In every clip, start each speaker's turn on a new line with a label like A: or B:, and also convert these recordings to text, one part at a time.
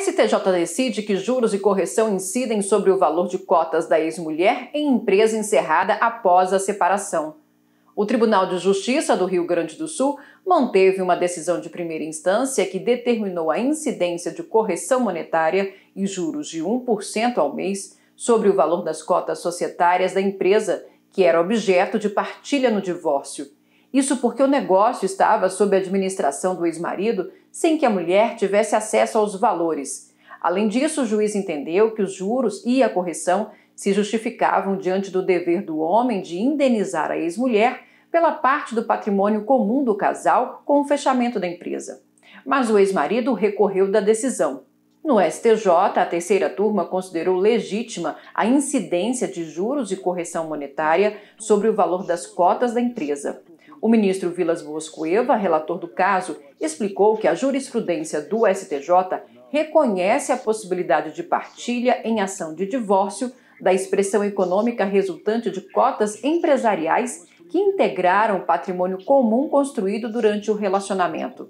A: STJ decide que juros e correção incidem sobre o valor de cotas da ex-mulher em empresa encerrada após a separação. O Tribunal de Justiça do Rio Grande do Sul manteve uma decisão de primeira instância que determinou a incidência de correção monetária e juros de 1% ao mês sobre o valor das cotas societárias da empresa, que era objeto de partilha no divórcio. Isso porque o negócio estava sob a administração do ex-marido sem que a mulher tivesse acesso aos valores. Além disso, o juiz entendeu que os juros e a correção se justificavam diante do dever do homem de indenizar a ex-mulher pela parte do patrimônio comum do casal com o fechamento da empresa. Mas o ex-marido recorreu da decisão. No STJ, a terceira turma considerou legítima a incidência de juros e correção monetária sobre o valor das cotas da empresa. O ministro Vilas Boas Cueva, relator do caso, explicou que a jurisprudência do STJ reconhece a possibilidade de partilha em ação de divórcio da expressão econômica resultante de cotas empresariais que integraram o patrimônio comum construído durante o relacionamento.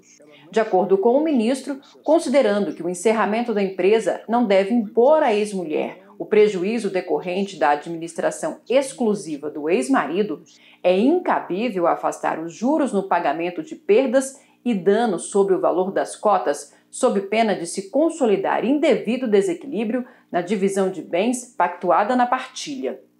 A: De acordo com o ministro, considerando que o encerramento da empresa não deve impor à ex-mulher o prejuízo decorrente da administração exclusiva do ex-marido, é incabível afastar os juros no pagamento de perdas e danos sobre o valor das cotas, sob pena de se consolidar indevido desequilíbrio na divisão de bens pactuada na partilha.